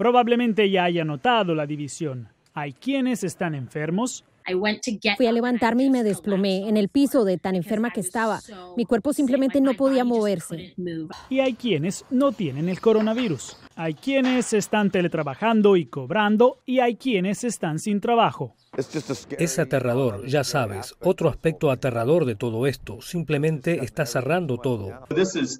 Probablemente ya haya notado la división. Hay quienes están enfermos. Fui a levantarme y me desplomé en el piso de tan enferma que estaba. Mi cuerpo simplemente no podía moverse. Y hay quienes no tienen el coronavirus. Hay quienes están teletrabajando y cobrando y hay quienes están sin trabajo. Es aterrador, ya sabes. Otro aspecto aterrador de todo esto, simplemente está cerrando todo.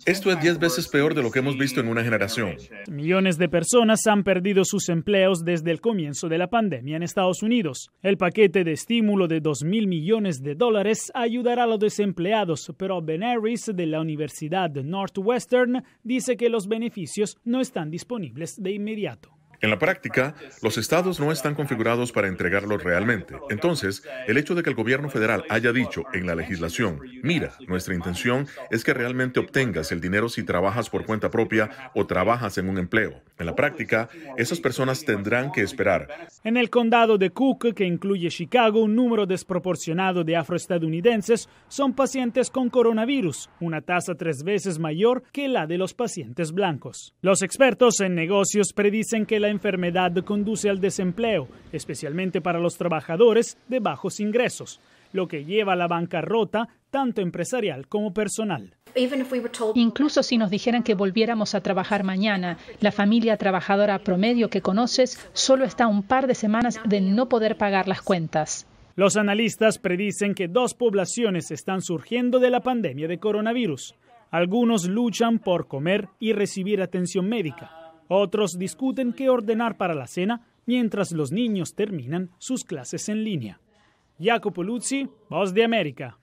Esto es 10 veces peor de lo que hemos visto en una generación. Millones de personas han perdido sus empleos desde el comienzo de la pandemia en Estados Unidos. El paquete de estímulo de 2.000 millones de dólares ayudará a los desempleados, pero Ben Harris de la Universidad Northwestern dice que los beneficios no están disponibles disponibles de inmediato. En la práctica, los estados no están configurados para entregarlo realmente. Entonces, el hecho de que el gobierno federal haya dicho en la legislación, mira, nuestra intención es que realmente obtengas el dinero si trabajas por cuenta propia o trabajas en un empleo. En la práctica, esas personas tendrán que esperar. En el condado de Cook, que incluye Chicago, un número desproporcionado de afroestadounidenses son pacientes con coronavirus, una tasa tres veces mayor que la de los pacientes blancos. Los expertos en negocios predicen que la enfermedad conduce al desempleo, especialmente para los trabajadores de bajos ingresos, lo que lleva a la bancarrota tanto empresarial como personal. Incluso si nos dijeran que volviéramos a trabajar mañana, la familia trabajadora promedio que conoces solo está un par de semanas de no poder pagar las cuentas. Los analistas predicen que dos poblaciones están surgiendo de la pandemia de coronavirus. Algunos luchan por comer y recibir atención médica. Otros discuten qué ordenar para la cena mientras los niños terminan sus clases en línea. Jacopo Luzzi, Voz de América.